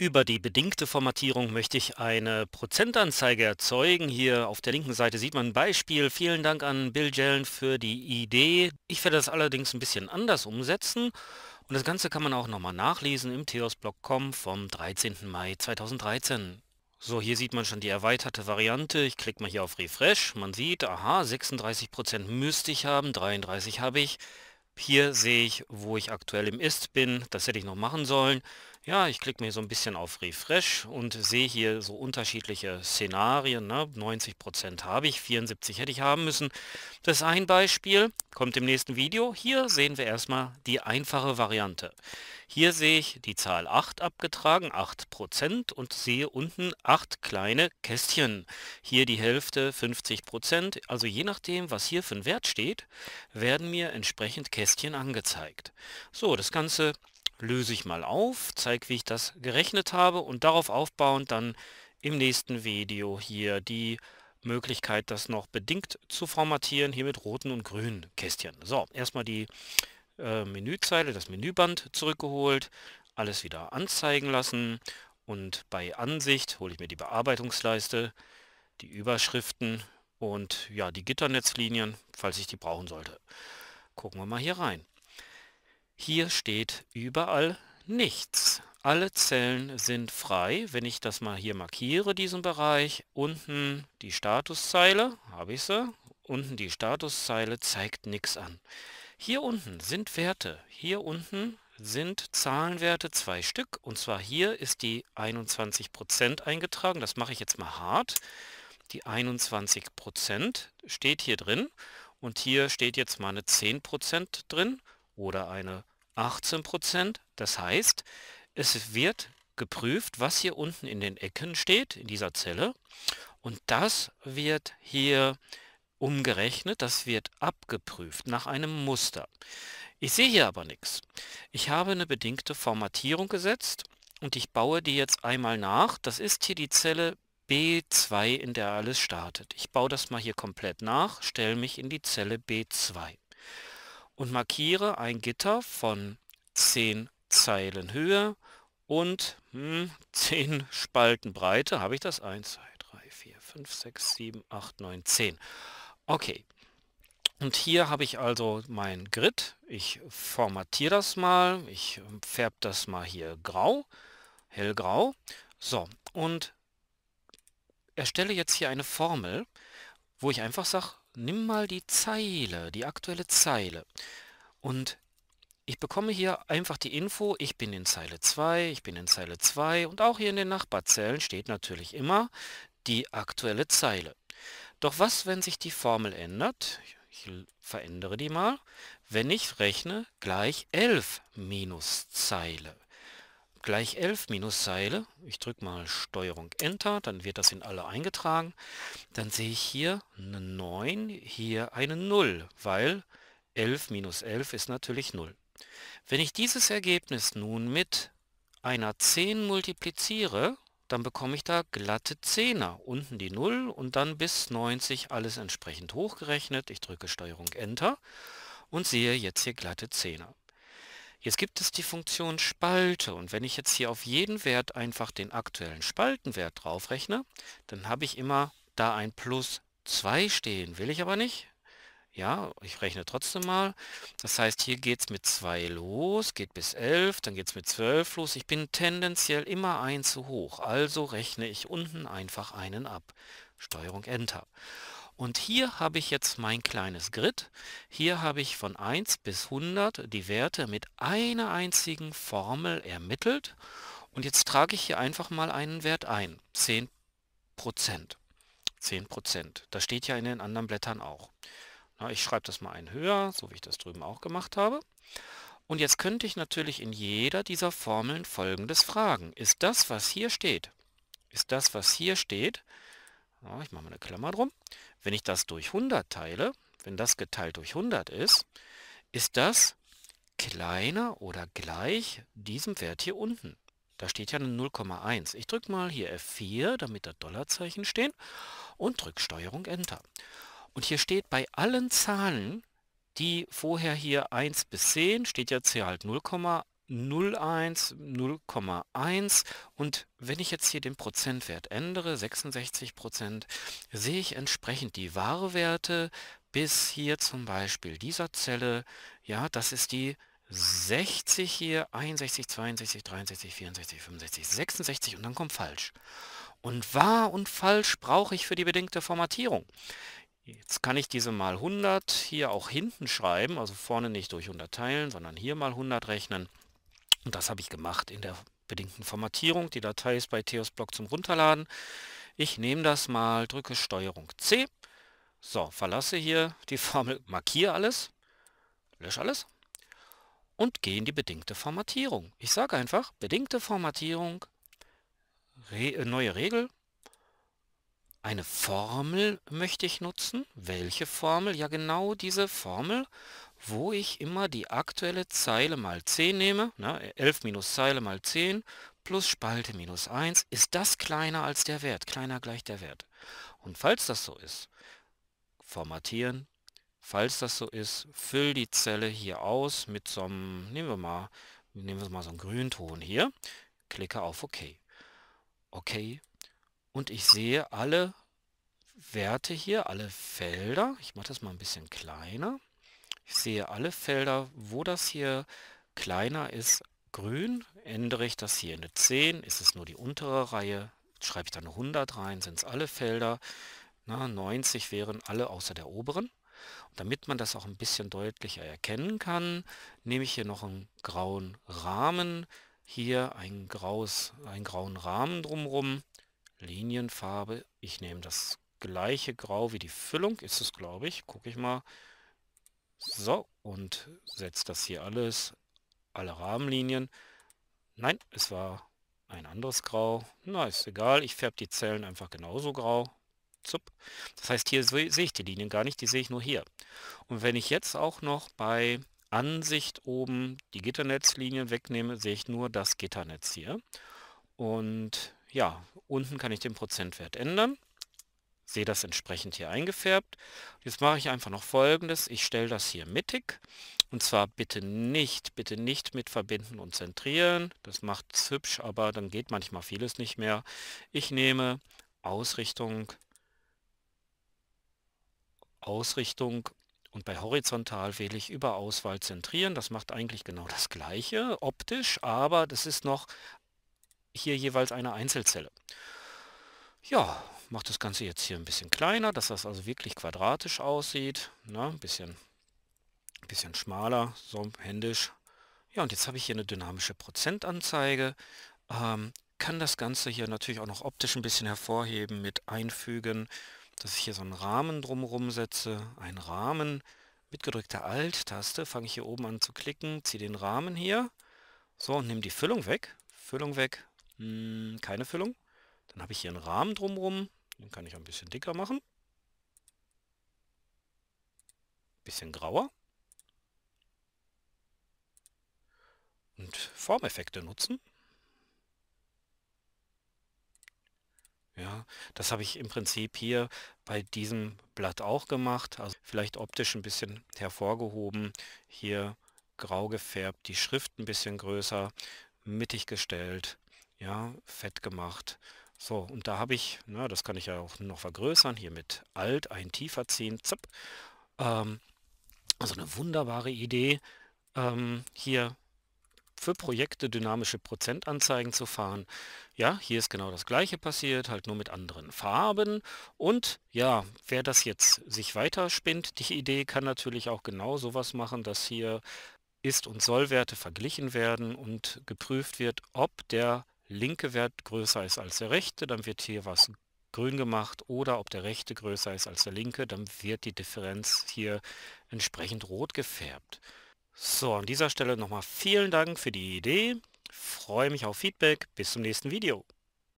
Über die bedingte Formatierung möchte ich eine Prozentanzeige erzeugen. Hier auf der linken Seite sieht man ein Beispiel. Vielen Dank an Bill Jellen für die Idee. Ich werde das allerdings ein bisschen anders umsetzen. Und das Ganze kann man auch nochmal nachlesen im theosblog.com vom 13. Mai 2013. So, hier sieht man schon die erweiterte Variante. Ich klicke mal hier auf Refresh. Man sieht, aha, 36% müsste ich haben, 33 habe ich. Hier sehe ich, wo ich aktuell im Ist bin. Das hätte ich noch machen sollen. Ja, ich klicke mir so ein bisschen auf Refresh und sehe hier so unterschiedliche Szenarien. Ne? 90% habe ich, 74 hätte ich haben müssen. Das ist ein Beispiel, kommt im nächsten Video. Hier sehen wir erstmal die einfache Variante. Hier sehe ich die Zahl 8 abgetragen, 8% und sehe unten 8 kleine Kästchen. Hier die Hälfte, 50%. Also je nachdem, was hier für ein Wert steht, werden mir entsprechend Kästchen angezeigt. So, das Ganze löse ich mal auf, zeige, wie ich das gerechnet habe und darauf aufbauend dann im nächsten Video hier die Möglichkeit, das noch bedingt zu formatieren, hier mit roten und grünen Kästchen. So, erstmal die äh, Menüzeile, das Menüband zurückgeholt, alles wieder anzeigen lassen und bei Ansicht hole ich mir die Bearbeitungsleiste, die Überschriften und ja die Gitternetzlinien, falls ich die brauchen sollte. Gucken wir mal hier rein. Hier steht überall nichts. Alle Zellen sind frei. Wenn ich das mal hier markiere, diesen Bereich, unten die Statuszeile, habe ich sie, unten die Statuszeile zeigt nichts an. Hier unten sind Werte. Hier unten sind Zahlenwerte zwei Stück und zwar hier ist die 21% eingetragen. Das mache ich jetzt mal hart. Die 21% steht hier drin und hier steht jetzt mal eine 10% drin oder eine 18 Prozent. Das heißt, es wird geprüft, was hier unten in den Ecken steht, in dieser Zelle. Und das wird hier umgerechnet, das wird abgeprüft nach einem Muster. Ich sehe hier aber nichts. Ich habe eine bedingte Formatierung gesetzt und ich baue die jetzt einmal nach. Das ist hier die Zelle B2, in der alles startet. Ich baue das mal hier komplett nach, stelle mich in die Zelle B2 und markiere ein Gitter von 10 Zeilen Höhe und 10 hm, Spalten Breite. Habe ich das? 1, 2, 3, 4, 5, 6, 7, 8, 9, 10. Okay. Und hier habe ich also mein Grid. Ich formatiere das mal. Ich färbe das mal hier grau, hellgrau. So, und erstelle jetzt hier eine Formel, wo ich einfach sage, nimm mal die Zeile, die aktuelle Zeile. Und ich bekomme hier einfach die Info, ich bin in Zeile 2, ich bin in Zeile 2 und auch hier in den Nachbarzellen steht natürlich immer die aktuelle Zeile. Doch was, wenn sich die Formel ändert? Ich verändere die mal. Wenn ich rechne, gleich 11 minus Zeile gleich 11 minus Seile. Ich drücke mal Steuerung Enter, dann wird das in alle eingetragen. Dann sehe ich hier eine 9, hier eine 0, weil 11 minus 11 ist natürlich 0. Wenn ich dieses Ergebnis nun mit einer 10 multipliziere, dann bekomme ich da glatte 10er. Unten die 0 und dann bis 90 alles entsprechend hochgerechnet. Ich drücke Steuerung Enter und sehe jetzt hier glatte Zehner. Jetzt gibt es die Funktion Spalte und wenn ich jetzt hier auf jeden Wert einfach den aktuellen Spaltenwert draufrechne, dann habe ich immer da ein Plus 2 stehen. Will ich aber nicht. Ja, ich rechne trotzdem mal. Das heißt, hier geht es mit 2 los, geht bis 11, dann geht es mit 12 los. Ich bin tendenziell immer 1 zu hoch, also rechne ich unten einfach einen ab. Steuerung Enter. Und hier habe ich jetzt mein kleines Grid. Hier habe ich von 1 bis 100 die Werte mit einer einzigen Formel ermittelt. Und jetzt trage ich hier einfach mal einen Wert ein. 10%. 10%. Das steht ja in den anderen Blättern auch. ich schreibe das mal ein höher, so wie ich das drüben auch gemacht habe. Und jetzt könnte ich natürlich in jeder dieser Formeln folgendes fragen. Ist das, was hier steht, ist das, was hier steht, ich mache mal eine Klammer drum, wenn ich das durch 100 teile, wenn das geteilt durch 100 ist, ist das kleiner oder gleich diesem Wert hier unten. Da steht ja eine 0,1. Ich drücke mal hier F4, damit da Dollarzeichen stehen und drücke Steuerung Enter. Und hier steht bei allen Zahlen, die vorher hier 1 bis 10, steht jetzt hier halt 0,1 0,1, 0,1 und wenn ich jetzt hier den Prozentwert ändere, 66 sehe ich entsprechend die Wahrwerte bis hier zum Beispiel dieser Zelle, ja, das ist die 60 hier, 61, 62, 63, 64, 65, 66 und dann kommt falsch. Und wahr und falsch brauche ich für die bedingte Formatierung. Jetzt kann ich diese mal 100 hier auch hinten schreiben, also vorne nicht durch 100 teilen, sondern hier mal 100 rechnen. Und das habe ich gemacht in der bedingten Formatierung. Die Datei ist bei Theos-Block zum Runterladen. Ich nehme das mal, drücke Steuerung C. So, verlasse hier die Formel, markiere alles, lösche alles und gehe in die bedingte Formatierung. Ich sage einfach, bedingte Formatierung, re, äh, neue Regel, eine Formel möchte ich nutzen. Welche Formel? Ja, genau diese Formel wo ich immer die aktuelle Zeile mal 10 nehme, ne, 11 minus Zeile mal 10 plus Spalte minus 1, ist das kleiner als der Wert, kleiner gleich der Wert. Und falls das so ist, formatieren, falls das so ist, füll die Zelle hier aus mit so einem, nehmen wir mal, nehmen wir mal so einen Grünton hier, klicke auf OK. OK. Und ich sehe alle Werte hier, alle Felder, ich mache das mal ein bisschen kleiner, ich sehe alle Felder, wo das hier kleiner ist, grün. Ändere ich das hier in eine 10, ist es nur die untere Reihe. Schreibe ich dann 100 rein, sind es alle Felder. Na, 90 wären alle außer der oberen. Und damit man das auch ein bisschen deutlicher erkennen kann, nehme ich hier noch einen grauen Rahmen, hier ein graues, einen grauen Rahmen drumherum, Linienfarbe. Ich nehme das gleiche Grau wie die Füllung, ist es glaube ich, gucke ich mal. So, und setzt das hier alles, alle Rahmenlinien. Nein, es war ein anderes Grau. Na, ist egal, ich färbe die Zellen einfach genauso grau. Zup. Das heißt, hier sehe ich die Linien gar nicht, die sehe ich nur hier. Und wenn ich jetzt auch noch bei Ansicht oben die Gitternetzlinien wegnehme, sehe ich nur das Gitternetz hier. Und ja, unten kann ich den Prozentwert ändern sehe das entsprechend hier eingefärbt. Jetzt mache ich einfach noch folgendes. Ich stelle das hier mittig. Und zwar bitte nicht, bitte nicht mit verbinden und zentrieren. Das macht es hübsch, aber dann geht manchmal vieles nicht mehr. Ich nehme Ausrichtung, Ausrichtung und bei horizontal wähle ich über Auswahl zentrieren. Das macht eigentlich genau das gleiche optisch, aber das ist noch hier jeweils eine Einzelzelle. Ja, mache das Ganze jetzt hier ein bisschen kleiner, dass das also wirklich quadratisch aussieht. Na, ne? ein bisschen, bisschen schmaler, so händisch. Ja, und jetzt habe ich hier eine dynamische Prozentanzeige. Ähm, kann das Ganze hier natürlich auch noch optisch ein bisschen hervorheben mit Einfügen, dass ich hier so einen Rahmen drumherum setze. Ein Rahmen mit gedrückter Alt-Taste fange ich hier oben an zu klicken, ziehe den Rahmen hier. So, und nehme die Füllung weg. Füllung weg, hm, keine Füllung. Dann habe ich hier einen Rahmen drumherum, den kann ich ein bisschen dicker machen. Bisschen grauer. Und Formeffekte nutzen. Ja, das habe ich im Prinzip hier bei diesem Blatt auch gemacht. Also vielleicht optisch ein bisschen hervorgehoben. Hier grau gefärbt, die Schrift ein bisschen größer, mittig gestellt, ja, fett gemacht. So, und da habe ich, na, das kann ich ja auch noch vergrößern, hier mit Alt, ein tiefer ziehen, zapp. Ähm, also eine wunderbare Idee, ähm, hier für Projekte dynamische Prozentanzeigen zu fahren. Ja, hier ist genau das gleiche passiert, halt nur mit anderen Farben. Und ja, wer das jetzt sich weiterspinnt, die Idee kann natürlich auch genau sowas machen, dass hier Ist- und Sollwerte verglichen werden und geprüft wird, ob der linke Wert größer ist als der rechte, dann wird hier was grün gemacht oder ob der rechte größer ist als der linke, dann wird die Differenz hier entsprechend rot gefärbt. So, an dieser Stelle nochmal vielen Dank für die Idee. Freue mich auf Feedback. Bis zum nächsten Video.